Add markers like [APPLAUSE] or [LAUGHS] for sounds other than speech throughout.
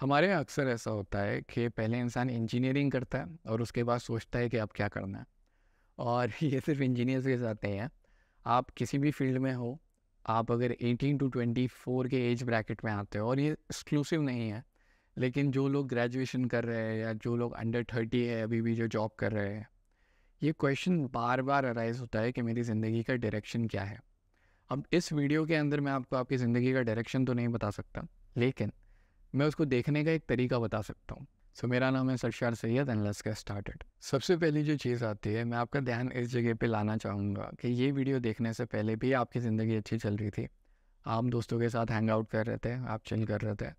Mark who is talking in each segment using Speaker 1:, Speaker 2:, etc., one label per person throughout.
Speaker 1: हमारे यहाँ अक्सर ऐसा होता है कि पहले इंसान इंजीनियरिंग करता है और उसके बाद सोचता है कि अब क्या करना है और [LAUGHS] ये सिर्फ इंजीनियर्स के साथ नहीं है आप किसी भी फील्ड में हो आप अगर 18 टू 24 के एज ब्रैकेट में आते हो और ये एक्सक्लूसिव नहीं है लेकिन जो लोग ग्रेजुएशन कर रहे हैं या जो लोग अंडर थर्टी है अभी भी जो जॉब कर रहे हैं ये क्वेश्चन बार बार अराइज होता है कि मेरी ज़िंदगी का डायरेक्शन क्या है अब इस वीडियो के अंदर मैं आपको आपकी ज़िंदगी का डायरेक्शन तो नहीं बता सकता लेकिन मैं उसको देखने का एक तरीका बता सकता हूँ सो so, मेरा नाम है Sarshar Syed and let's get started सबसे पहली जो चीज़ आती है मैं आपका ध्यान इस जगह पे लाना चाहूँगा कि ये वीडियो देखने से पहले भी आपकी ज़िंदगी अच्छी चल रही थी आप दोस्तों के साथ हैंग आउट कर रहे थे आप चिल कर रहे थे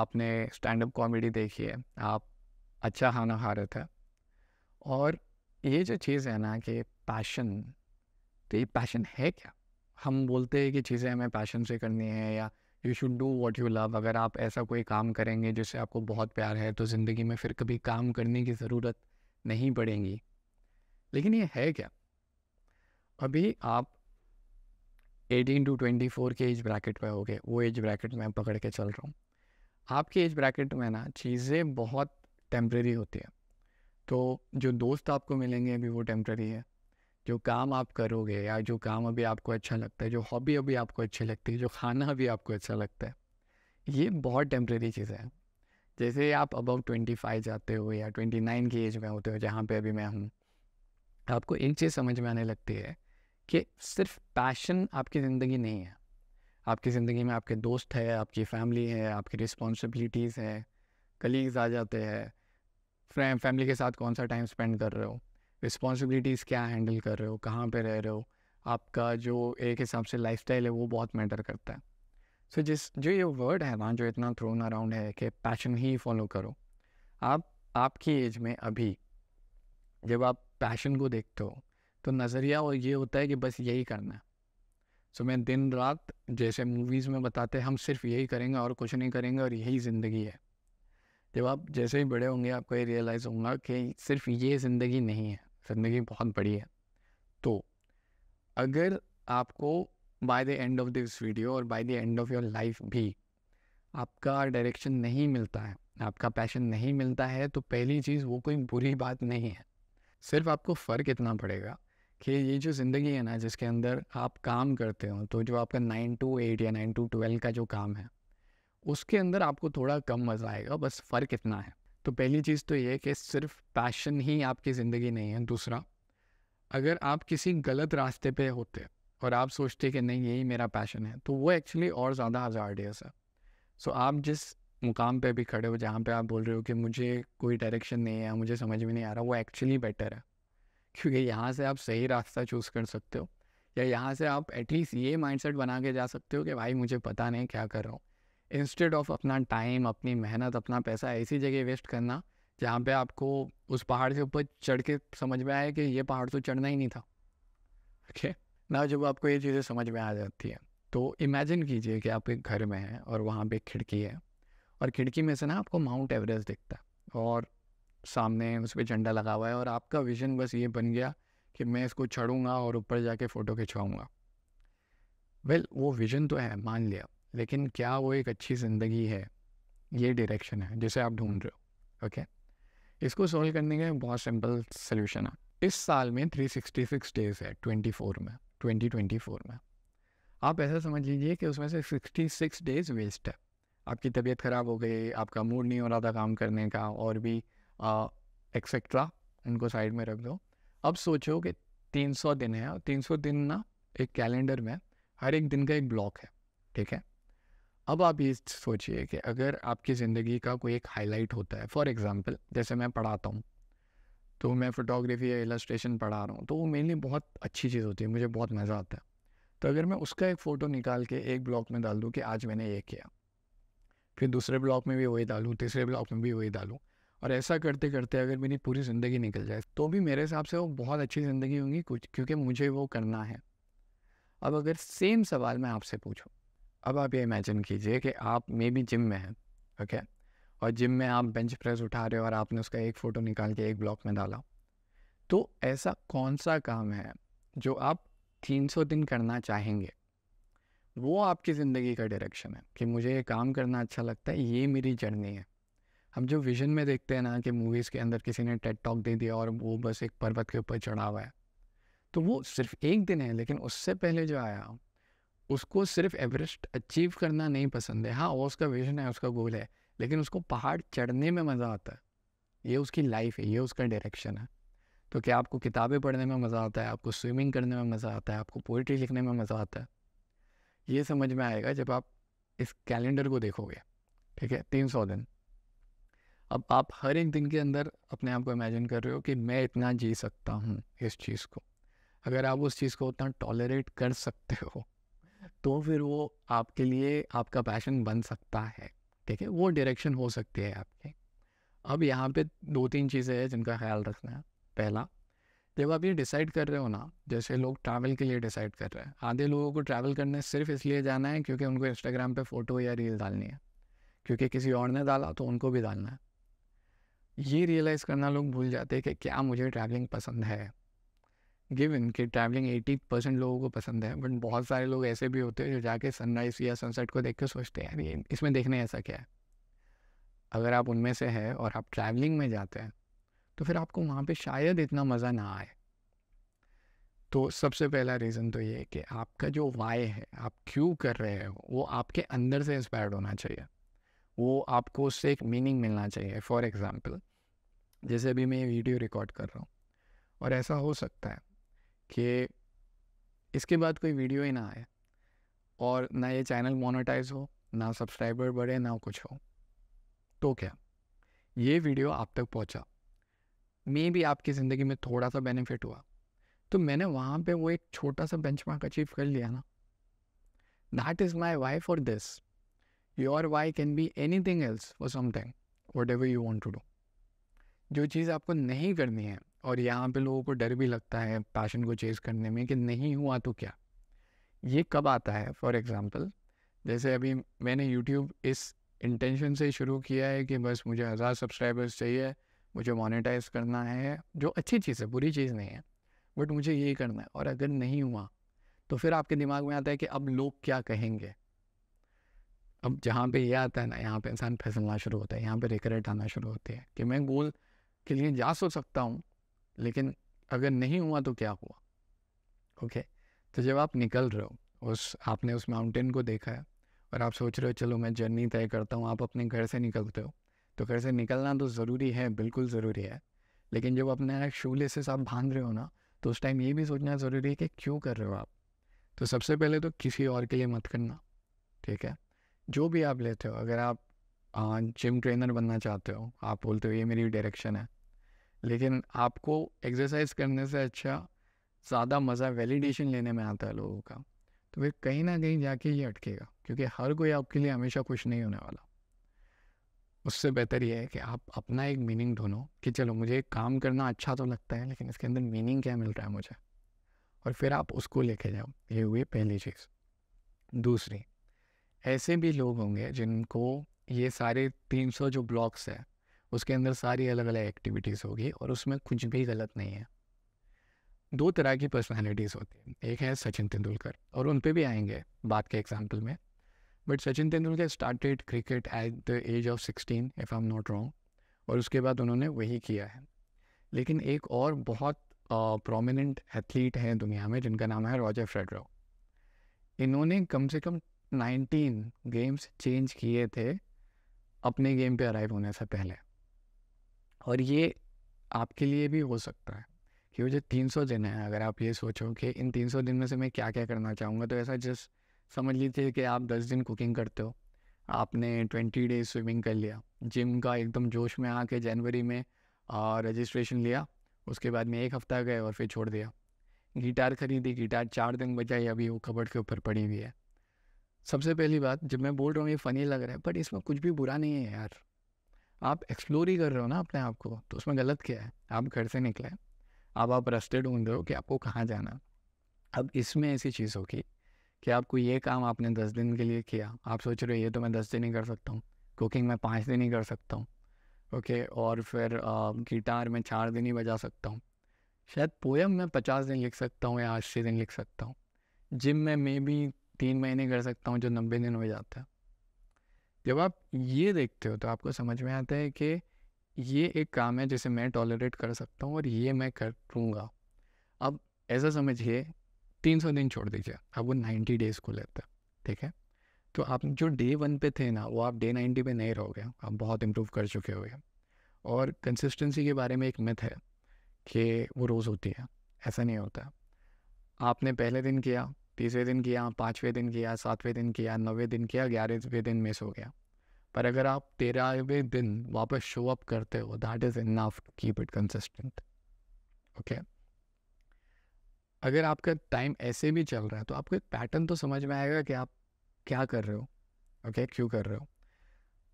Speaker 1: आपने स्टैंड अप कॉमेडी देखी है आप अच्छा खाना खा रहे थे और ये जो चीज़ है ना कि पैशन तो ये पैशन है क्या हम बोलते हैं कि चीज़ें हमें पैशन से करनी है या you should do what you love अगर आप ऐसा कोई काम करेंगे जिससे आपको बहुत प्यार है तो ज़िंदगी में फिर कभी काम करने की ज़रूरत नहीं पड़ेगी लेकिन ये है क्या अभी आप 18 टू 24 के एज ब्रैकेट में हो गए वो एज ब्रैकेट में पकड़ के चल रहा हूँ आपके एज ब्रैकेट में ना चीज़ें बहुत टेम्प्रेरी होती है तो जो दोस्त आपको मिलेंगे अभी वो टेम्प्रेरी है जो काम आप करोगे या जो काम अभी आपको अच्छा लगता है जो हॉबी अभी आपको अच्छी लगती है जो खाना अभी आपको अच्छा लगता है ये बहुत टेम्प्रेरी चीज़ें हैं जैसे आप अबव ट्वेंटी फाइव जाते हो या ट्वेंटी नाइन की एज में होते हो जहाँ पे अभी मैं हूँ आपको एक चीज़ समझ में आने लगती है कि सिर्फ पैशन आपकी ज़िंदगी नहीं है आपकी ज़िंदगी में आपके दोस्त है आपकी फैमिली है आपकी रिस्पॉन्सिबिलिटीज़ है कलीग्स आ जाते हैं फ्रेंड फैमिली के साथ कौन सा टाइम स्पेंड कर रहे हो रिस्पॉन्सिबिलिटीज़ क्या हैंडल कर रहे हो कहाँ पे रह रहे हो आपका जो एक हिसाब से लाइफ है वो बहुत मैटर करता है सो so, जिस जो ये वर्ड है ना जो इतना थ्रोन अराउंड है कि पैशन ही फॉलो करो आप आपकी एज में अभी जब आप पैशन को देखते हो तो नज़रिया और ये होता है कि बस यही करना है सो so, मैं दिन रात जैसे मूवीज़ में बताते हम सिर्फ यही करेंगे और कुछ नहीं करेंगे और यही ज़िंदगी है जब आप जैसे ही बड़े होंगे आपको ये रियलाइज़ होगा कि सिर्फ ये ज़िंदगी नहीं है ज़िंदगी बहुत बड़ी है तो अगर आपको by the end of this video और by the end of your life भी आपका डायरेक्शन नहीं मिलता है आपका पैशन नहीं मिलता है तो पहली चीज़ वो कोई बुरी बात नहीं है सिर्फ आपको फ़र्क इतना पड़ेगा कि ये जो ज़िंदगी है ना जिसके अंदर आप काम करते हो तो जो आपका नाइन टू एट या नाइन टू ट्वेल्व का जो काम है उसके अंदर आपको थोड़ा कम मज़ा आएगा बस फ़र्क इतना है तो पहली चीज़ तो ये कि सिर्फ पैशन ही आपकी ज़िंदगी नहीं है दूसरा अगर आप किसी गलत रास्ते पे होते और आप सोचते कि नहीं यही मेरा पैशन है तो वो एक्चुअली और ज़्यादा हजार्डियस है सो so, आप जिस मुकाम पे भी खड़े हो जहाँ पे आप बोल रहे हो कि मुझे कोई डायरेक्शन नहीं है मुझे समझ में नहीं आ रहा वो एक्चुअली बेटर है क्योंकि यहाँ से आप सही रास्ता चूज़ कर सकते हो या यहाँ से आप एटलीस्ट ये माइंडसेट बना के जा सकते हो कि भाई मुझे पता नहीं क्या कर रहा हूँ इंस्टेड ऑफ अपना टाइम अपनी मेहनत अपना पैसा ऐसी जगह वेस्ट करना जहाँ पे आपको उस पहाड़ से ऊपर चढ़ के समझ में आया कि ये पहाड़ तो चढ़ना ही नहीं था ओके ना जब आपको ये चीज़ें समझ में आ जाती हैं तो इमेजिन कीजिए कि आप एक घर में हैं और वहाँ पे खिड़की है और खिड़की में से ना आपको माउंट एवरेस्ट दिखता है और सामने उस पर झंडा लगा हुआ है और आपका विजन बस ये बन गया कि मैं इसको चढ़ूँगा और ऊपर जाके फ़ोटो खिंचवाऊँगा वेल well, वो विजन तो है मान लिया लेकिन क्या वो एक अच्छी ज़िंदगी है ये डायरेक्शन है जिसे आप ढूंढ रहे हो ओके इसको सॉल्व करने का बहुत सिंपल सोल्यूशन है इस साल में 366 डेज है 24 में 2024 में आप ऐसा समझ लीजिए कि उसमें से 66 डेज वेस्ट है आपकी तबीयत ख़राब हो गई आपका मूड नहीं हो रहा था काम करने का और भी एक्सेट्रा उनको साइड में रख दो अब सोचो कि 300 दिन है और 300 दिन ना एक कैलेंडर में हर एक दिन का एक ब्लॉक है ठीक है अब आप ये सोचिए कि अगर आपकी ज़िंदगी का कोई एक हाईलाइट होता है फॉर एग्ज़ाम्पल जैसे मैं पढ़ाता हूँ तो मैं फ़ोटोग्राफी या इलस्ट्रेशन पढ़ा रहा हूँ तो वो मेरे लिए बहुत अच्छी चीज़ होती है मुझे बहुत मज़ा आता है तो अगर मैं उसका एक फ़ोटो निकाल के एक ब्लॉक में डाल दूँ कि आज मैंने ये किया फिर दूसरे ब्लॉक में भी वही डालूँ तीसरे ब्लॉक में भी वही डालूँ और ऐसा करते करते अगर मेरी पूरी ज़िंदगी निकल जाए तो भी मेरे हिसाब से वो बहुत अच्छी ज़िंदगी होंगी कुछ क्योंकि मुझे वो करना है अब अगर सेम सवाल मैं आपसे पूछूँ अब आप ये इमेजिन कीजिए कि आप मे बी जिम में हैं ओके okay? और जिम में आप बेंच प्रेस उठा रहे हो और आपने उसका एक फ़ोटो निकाल के एक ब्लॉक में डाला तो ऐसा कौन सा काम है जो आप 300 दिन करना चाहेंगे वो आपकी ज़िंदगी का डायरेक्शन है कि मुझे ये काम करना अच्छा लगता है ये मेरी जर्नी है हम जो विजन में देखते हैं ना कि मूवीज़ के अंदर किसी ने टेट टॉक दे दिया और वो बस एक पर्वत के ऊपर चढ़ा हुआ है तो वो सिर्फ एक दिन है लेकिन उससे पहले जो आया उसको सिर्फ एवरेस्ट अचीव करना नहीं पसंद है हाँ वो उसका विजन है उसका गोल है लेकिन उसको पहाड़ चढ़ने में मज़ा आता है ये उसकी लाइफ है ये उसका डायरेक्शन है तो क्या आपको किताबें पढ़ने में मज़ा आता है आपको स्विमिंग करने में मज़ा आता है आपको पोइट्री लिखने में मज़ा आता है ये समझ में आएगा जब आप इस कैलेंडर को देखोगे ठीक है तीन सौ दिन अब आप हर एक दिन के अंदर अपने आप को इमेजिन कर रहे हो कि मैं इतना जी सकता हूँ इस चीज़ को अगर आप उस चीज़ को उतना टॉलरेट कर सकते हो तो फिर वो आपके लिए आपका पैशन बन सकता है ठीक है वो डायरेक्शन हो सकती है आपके अब यहाँ पे दो तीन चीज़ें हैं जिनका ख्याल रखना है पहला जब आप ये डिसाइड कर रहे हो ना जैसे लोग ट्रैवल के लिए डिसाइड कर रहे हैं आधे लोगों को ट्रैवल करने सिर्फ इसलिए जाना है क्योंकि उनको इंस्टाग्राम पे फ़ोटो या रील डालनी है क्योंकि किसी और ने डाला तो उनको भी डालना है ये रियलाइज़ करना लोग भूल जाते हैं कि क्या मुझे ट्रैवलिंग पसंद है गिवन कि ट्रैवलिंग एटी परसेंट लोगों को पसंद है बट बहुत सारे लोग ऐसे भी होते हैं जो जाके सनराइज या सनसेट को देख के सोचते हैं ये इसमें देखने ऐसा क्या है अगर आप उनमें से हैं और आप ट्रैवलिंग में जाते हैं तो फिर आपको वहाँ पे शायद इतना मज़ा ना आए तो सबसे पहला रीज़न तो ये है कि आपका जो वाय है आप क्यों कर रहे हो वो आपके अंदर से इंस्पायर्ड होना चाहिए वो आपको उससे एक मीनिंग मिलना चाहिए फॉर एग्ज़ाम्पल जैसे अभी मैं ये वीडियो रिकॉर्ड कर रहा हूँ और ऐसा हो सकता है कि इसके बाद कोई वीडियो ही ना आए और ना ये चैनल मोनेटाइज हो ना सब्सक्राइबर बढ़े ना कुछ हो तो क्या ये वीडियो आप तक पहुंचा मे भी आपकी ज़िंदगी में थोड़ा सा बेनिफिट हुआ तो मैंने वहाँ पे वो एक छोटा सा मार्क अचीव कर लिया ना that is my why for this your why can be anything else for something whatever you want to do जो चीज़ आपको नहीं करनी है और यहाँ पे लोगों को डर भी लगता है पैशन को चेज़ करने में कि नहीं हुआ तो क्या ये कब आता है फॉर एग्ज़ाम्पल जैसे अभी मैंने यूट्यूब इस इंटेंशन से शुरू किया है कि बस मुझे हज़ार सब्सक्राइबर्स चाहिए मुझे मोनेटाइज करना है जो अच्छी चीज़ है बुरी चीज़ नहीं है बट मुझे ये करना है और अगर नहीं हुआ तो फिर आपके दिमाग में आता है कि अब लोग क्या कहेंगे अब जहाँ पे ये आता है ना यहाँ पे इंसान फिसलना शुरू होता है यहाँ पे रिग्रेट आना शुरू होती है कि मैं गोल के लिए जा सो तो सकता हूँ लेकिन अगर नहीं हुआ तो क्या हुआ ओके okay? तो जब आप निकल रहे हो उस आपने उस माउंटेन को देखा है और आप सोच रहे हो चलो मैं जर्नी तय करता हूँ आप अपने घर से निकलते हो तो घर से निकलना तो ज़रूरी है बिल्कुल ज़रूरी है लेकिन जब अपने शू लेसेस आप बांध रहे हो ना तो उस टाइम ये भी सोचना ज़रूरी है कि क्यों कर रहे हो आप तो सबसे पहले तो किसी और के लिए मत करना ठीक है जो भी आप लेते हो अगर आप जिम ट्रेनर बनना चाहते हो आप बोलते हो ये मेरी डायरेक्शन है लेकिन आपको एक्सरसाइज करने से अच्छा ज़्यादा मज़ा वैलिडेशन लेने में आता है लोगों का तो फिर कहीं ना कहीं जाके ये अटकेगा क्योंकि हर कोई आपके लिए हमेशा खुश नहीं होने वाला उससे बेहतर ये है कि आप अपना एक मीनिंग ढूंढो कि चलो मुझे काम करना अच्छा तो लगता है लेकिन इसके अंदर मीनिंग क्या मिल रहा है मुझे और फिर आप उसको लेके जाओ ये हुई पहली चीज़ दूसरी ऐसे भी लोग होंगे जिनको ये सारे 300 जो ब्लॉक्स हैं उसके अंदर सारी अलग अलग एक्टिविटीज़ होगी और उसमें कुछ भी गलत नहीं है दो तरह की पर्सनैलिटीज़ होती है एक है सचिन तेंदुलकर और उन पर भी आएंगे बात के एग्जाम्पल में but Sachin Tendulkar started cricket at the age of sixteen if I am not wrong और उसके बाद उन्होंने वही किया है लेकिन एक और बहुत प्रोमिनेंट एथलीट हैं दुनिया में जिनका नाम है रॉजर फ्रेडरो इन्होंने कम से कम 19 गेम्स चेंज किए थे अपने गेम पे अराइव होने से पहले और ये आपके लिए भी हो सकता है कि मुझे तीन सौ दिन है अगर आप ये सोचो कि इन तीन सौ दिन में से मैं क्या क्या करना चाहूँगा तो ऐसा जस्ट समझ लीजिए कि आप दस दिन कुकिंग करते हो आपने ट्वेंटी डेज स्विमिंग कर लिया जिम का एकदम जोश में आके जनवरी में रजिस्ट्रेशन लिया उसके बाद में एक हफ़्ता गए और फिर छोड़ दिया गिटार खरीदी गिटार चार दिन बजाई अभी वो कबड़ के ऊपर पड़ी हुई है सबसे पहली बात जब मैं बोल रहा हूँ ये फ़नी लग रहा है बट इसमें कुछ भी बुरा नहीं है यार आप एक्सप्लोर ही कर रहे हो ना अपने आप को तो उसमें गलत क्या है आप घर से निकले अब आप रस्टेड ढूंढ रहे हो कि आपको कहाँ जाना अब इसमें ऐसी चीज़ होगी कि आपको ये काम आपने दस दिन के लिए किया आप सोच रहे हो ये तो मैं दस दिन ही कर सकता हूँ कुकिंग में पाँच दिन ही कर सकता हूँ ओके और फिर गिटार में चार दिन ही बजा सकता हूँ शायद पोएम में पचास दिन लिख सकता हूँ या अस्सी दिन लिख सकता हूँ जिम में मे भी तीन महीने कर सकता हूँ जो नब्बे दिन हो जाता है जब आप ये देखते हो तो आपको समझ में आता है कि ये एक काम है जिसे मैं टॉलरेट कर सकता हूँ और ये मैं कर लूँगा अब ऐसा समझिए तीन सौ दिन छोड़ दीजिए अब वो नाइन्टी डेज़ को लेता ठीक है तो आप जो डे वन पे थे ना वो आप डे नाइन्टी पे नहीं रहोगे आप बहुत इम्प्रूव कर चुके हुए और कंसिस्टेंसी के बारे में एक मिथ है कि वो रोज़ होती है ऐसा नहीं होता आपने पहले दिन किया तीसरे दिन किया पाँचवें दिन किया सातवें दिन किया नौवें दिन किया ग्यारहवें दिन मिस हो गया पर अगर आप तेरहवें दिन वापस शो अप करते हो that is enough to keep it consistent okay अगर आपका टाइम ऐसे भी चल रहा है तो आपको एक पैटर्न तो समझ में आएगा कि आप क्या कर रहे हो ओके okay? क्यों कर रहे हो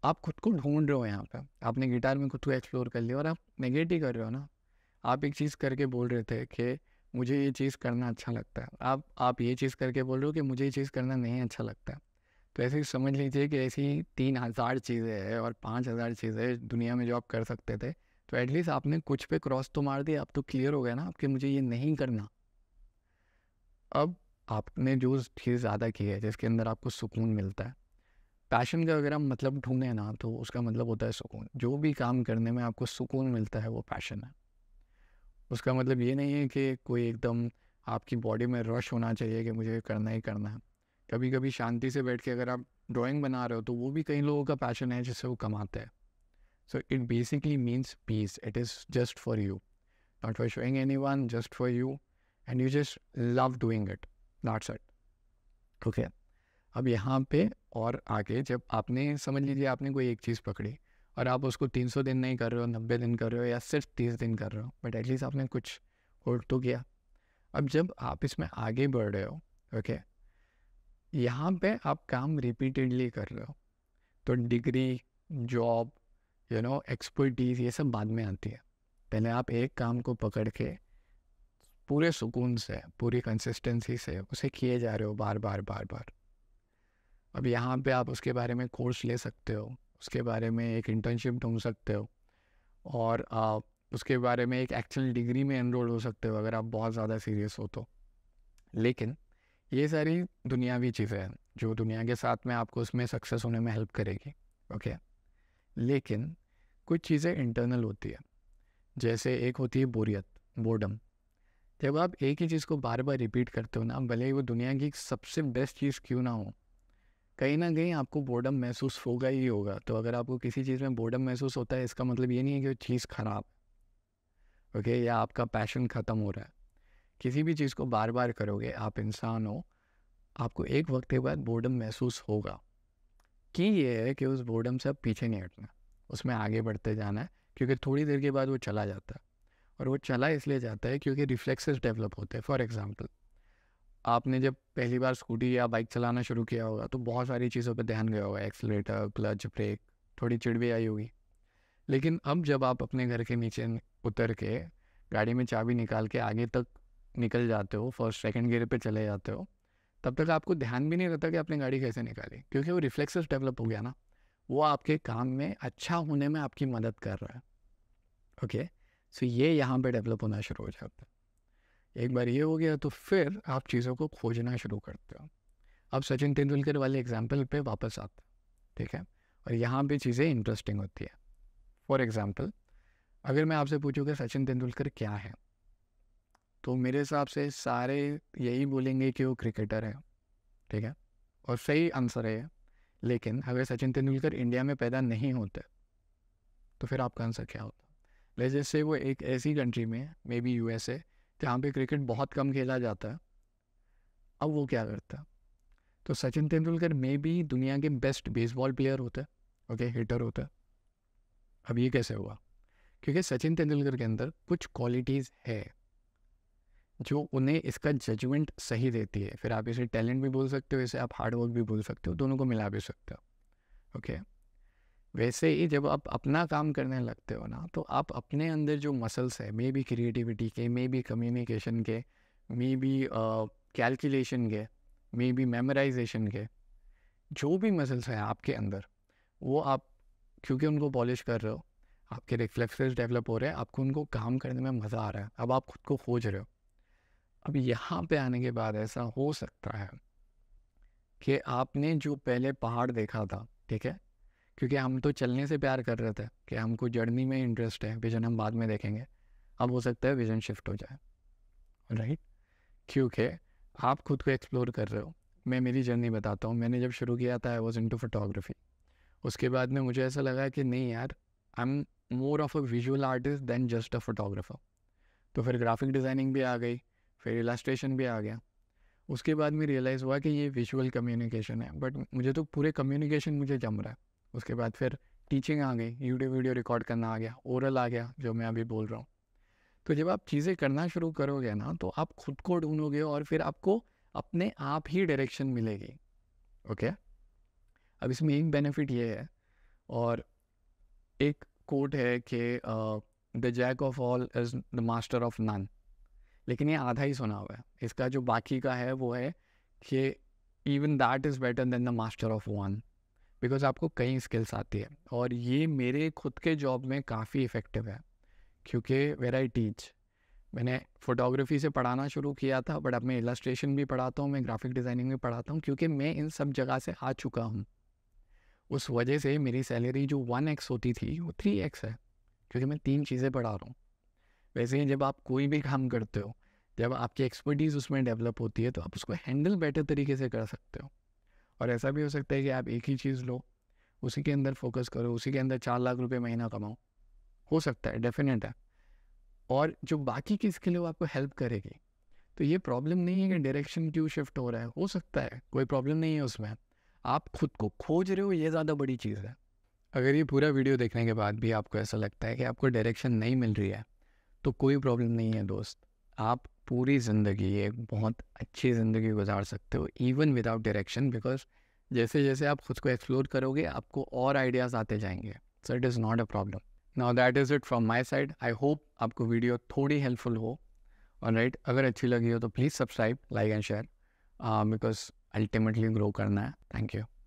Speaker 1: आप खुद को ढूंढ रहे हो यहाँ पर आपने गिटार में खुद को एक्सप्लोर कर लिया और आप नेगेटिव कर रहे हो ना आप एक चीज़ करके बोल रहे थे कि मुझे ये चीज़ करना अच्छा लगता है आप आप ये चीज़ करके बोल रहे हो कि मुझे ये चीज़ करना नहीं अच्छा लगता है तो ऐसे ही समझ लीजिए कि ऐसी तीन हज़ार चीज़ें हैं और पाँच हज़ार चीज़ें दुनिया में जो आप कर सकते थे तो एटलीस्ट आपने कुछ पे क्रॉस तो मार दिया अब तो क्लियर हो गया ना कि मुझे ये नहीं करना अब आपने जो चीज़ ज़्यादा की है जिसके अंदर आपको सुकून मिलता है पैशन का अगर आप मतलब ढूंढें ना तो उसका मतलब होता है सुकून जो भी काम करने में आपको सुकून मिलता है वो पैशन है उसका मतलब ये नहीं है कि कोई एकदम आपकी बॉडी में रश होना चाहिए कि मुझे करना ही करना है कभी कभी शांति से बैठ के अगर आप ड्राइंग बना रहे हो तो वो भी कई लोगों का पैशन है जिससे वो कमाते हैं so it basically means peace it is just for you not for showing anyone just for you and you just love doing it not सट ओके अब यहाँ पे और आगे जब आपने समझ लीजिए आपने कोई एक चीज़ पकड़ी और आप उसको तीन सौ दिन नहीं कर रहे हो नब्बे दिन कर रहे हो या सिर्फ तीस दिन कर रहे हो बट एटलीस्ट आपने कुछ होल्ड तो किया अब जब आप इसमें आगे बढ़ रहे हो ओके okay, यहाँ पे आप काम रिपीटेडली कर रहे हो तो degree job you know expertise ये सब बाद में आती है पहले आप एक काम को पकड़ के पूरे सुकून से पूरी कंसिस्टेंसी से उसे किए जा रहे हो बार बार बार बार अब यहाँ पे आप उसके बारे में कोर्स ले सकते हो उसके बारे में एक इंटर्नशिप ढूंढ सकते हो और आप उसके बारे में एक एक्चुअल डिग्री में एनरोल हो सकते हो अगर आप बहुत ज़्यादा सीरियस हो तो लेकिन ये सारी दुनियावी चीज़ें हैं जो दुनिया के साथ में आपको उसमें सक्सेस होने में हेल्प करेगी ओके लेकिन कुछ चीज़ें इंटरनल होती है जैसे एक होती है बोरियत बोर्डम जब आप एक ही चीज़ को बार बार रिपीट करते हो ना भले ही वो दुनिया की सबसे बेस्ट चीज़ क्यों ना हो कहीं ना कहीं आपको बोर्डम महसूस होगा ही होगा तो अगर आपको किसी चीज़ में बोर्डम महसूस होता है इसका मतलब ये नहीं है कि वो चीज़ ख़राब ओके या आपका पैशन ख़त्म हो रहा है किसी भी चीज़ को बार बार करोगे आप इंसान हो आपको एक वक्त के बाद बोर्डम महसूस होगा कि ये है कि उस बोर्डम से आप पीछे नहीं हटना उसमें आगे बढ़ते जाना है क्योंकि थोड़ी देर के बाद वो चला जाता है और वो चला इसलिए जाता है क्योंकि रिफ्लेक्सेस डेवलप होते हैं फॉर एग्ज़ाम्पल आपने जब पहली बार स्कूटी या बाइक चलाना शुरू किया होगा तो बहुत सारी चीज़ों पर ध्यान गया होगा एक्सलेटर क्लच ब्रेक थोड़ी चिड़ भी आई होगी लेकिन अब जब आप अपने घर के नीचे उतर के गाड़ी में चाबी निकाल के आगे तक निकल जाते हो फर्स्ट सेकंड गियर पे चले जाते हो तब तक आपको ध्यान भी नहीं रहता कि आपने गाड़ी कैसे निकाली क्योंकि वो रिफ्लेक्सेस डेवलप हो गया ना वो आपके काम में अच्छा होने में आपकी मदद कर रहा है ओके okay? सो so ये यहाँ पे डेवलप होना शुरू हो जाता है एक बार ये हो गया तो फिर आप चीज़ों को खोजना शुरू करते हो अब सचिन तेंदुलकर वाले एग्जाम्पल पे वापस आते ठीक है और यहाँ पे चीज़ें इंटरेस्टिंग होती है फॉर एग्ज़ाम्पल अगर मैं आपसे पूछूँ कि सचिन तेंदुलकर क्या है तो मेरे हिसाब से सारे यही बोलेंगे कि वो क्रिकेटर है ठीक है और सही आंसर है लेकिन अगर सचिन तेंदुलकर इंडिया में पैदा नहीं होते तो फिर आपका आंसर क्या होता जैसे वो एक ऐसी कंट्री में मे बी यू जहाँ पे क्रिकेट बहुत कम खेला जाता है अब वो क्या करता है तो सचिन तेंदुलकर मे भी दुनिया के बेस्ट बेसबॉल प्लेयर होता है ओके हिटर होता है अब ये कैसे हुआ क्योंकि सचिन तेंदुलकर के अंदर कुछ क्वालिटीज़ है जो उन्हें इसका जजमेंट सही देती है फिर आप इसे टैलेंट भी बोल सकते हो इसे आप हार्डवर्क भी बोल सकते हो दोनों को मिला भी सकते हो ओके okay? वैसे ही जब आप अपना काम करने लगते हो ना तो आप अपने अंदर जो मसल्स है मे बी क्रिएटिविटी के मे बी कम्युनिकेशन के मे बी कैलकुलेशन के मे बी मेमोराइजेशन के जो भी मसल्स हैं आपके अंदर वो आप क्योंकि उनको पॉलिश कर रहे हो आपके रिफ्लेक्सेस डेवलप हो रहे हैं आपको उनको काम करने में मज़ा आ रहा है अब आप खुद को खोज रहे हो अब यहाँ पे आने के बाद ऐसा हो सकता है कि आपने जो पहले पहाड़ देखा था ठीक है क्योंकि हम तो चलने से प्यार कर रहे थे कि हमको जर्नी में इंटरेस्ट है विजन हम बाद में देखेंगे अब हो सकता है विजन शिफ्ट हो जाए राइट क्योंकि आप खुद को एक्सप्लोर कर रहे हो मैं मेरी जर्नी बताता हूँ मैंने जब शुरू किया था I was into photography उसके बाद में मुझे ऐसा लगा कि नहीं यार I am more of a visual artist than just a photographer तो फिर ग्राफिक डिज़ाइनिंग भी आ गई फिर इलास्ट्रेशन भी आ गया उसके बाद में रियलाइज़ हुआ कि ये विजुअल कम्युनिकेशन है बट मुझे तो पूरे कम्युनिकेशन मुझे जम रहा है उसके बाद फिर टीचिंग आ गई यूट्यूब वीडियो रिकॉर्ड करना आ गया ओरल आ गया जो मैं अभी बोल रहा हूँ तो जब आप चीज़ें करना शुरू करोगे ना तो आप खुद को ढूंढोगे और फिर आपको अपने आप ही डायरेक्शन मिलेगी ओके okay? अब इसमें एक बेनिफिट ये है और एक कोट है कि the jack of all is the master of none लेकिन ये आधा ही सुना हुआ है इसका जो बाकी का है वो है कि even that is better than the master of one because आपको कई स्किल्स आती है और ये मेरे खुद के जॉब में काफ़ी इफ़ेक्टिव है क्योंकि वेर आई टीच मैंने फोटोग्राफी से पढ़ाना शुरू किया था बट अब मैं इलास्ट्रेशन भी पढ़ाता हूँ मैं ग्राफिक डिज़ाइनिंग भी पढ़ाता हूँ क्योंकि मैं इन सब जगह से आ चुका हूँ उस वजह से मेरी सैलरी जो वन एक्स होती थी वो थ्री एक्स है क्योंकि मैं तीन चीज़ें पढ़ा रहा हूँ वैसे ही जब आप कोई भी काम करते हो जब आपकी एक्सपर्टीज़ उसमें डेवलप होती है तो आप उसको हैंडल बेटर तरीके से कर सकते हो और ऐसा भी हो सकता है कि आप एक ही चीज़ लो उसी के अंदर फोकस करो उसी के अंदर चार लाख रुपये महीना कमाओ हो सकता है डेफिनेट है और जो बाकी की स्किल है वो आपको हेल्प करेगी तो ये प्रॉब्लम नहीं है कि डायरेक्शन क्यों शिफ्ट हो रहा है हो सकता है कोई प्रॉब्लम नहीं है उसमें आप खुद को खोज रहे हो ये ज़्यादा बड़ी चीज़ है अगर ये पूरा वीडियो देखने के बाद भी आपको ऐसा लगता है कि आपको डायरेक्शन नहीं मिल रही है तो कोई प्रॉब्लम नहीं है दोस्त आप पूरी ज़िंदगी एक बहुत अच्छी ज़िंदगी गुजार सकते हो इवन विदाउट डायरेक्शन बिकॉज जैसे जैसे आप खुद को एक्सप्लोर करोगे आपको और आइडियाज़ आते जाएंगे so it is not a problem now that is it from my side I hope आपको वीडियो थोड़ी हेल्पफुल हो और राइट right, अगर अच्छी लगी हो तो please subscribe like and share because ultimately grow करना है थैंक यू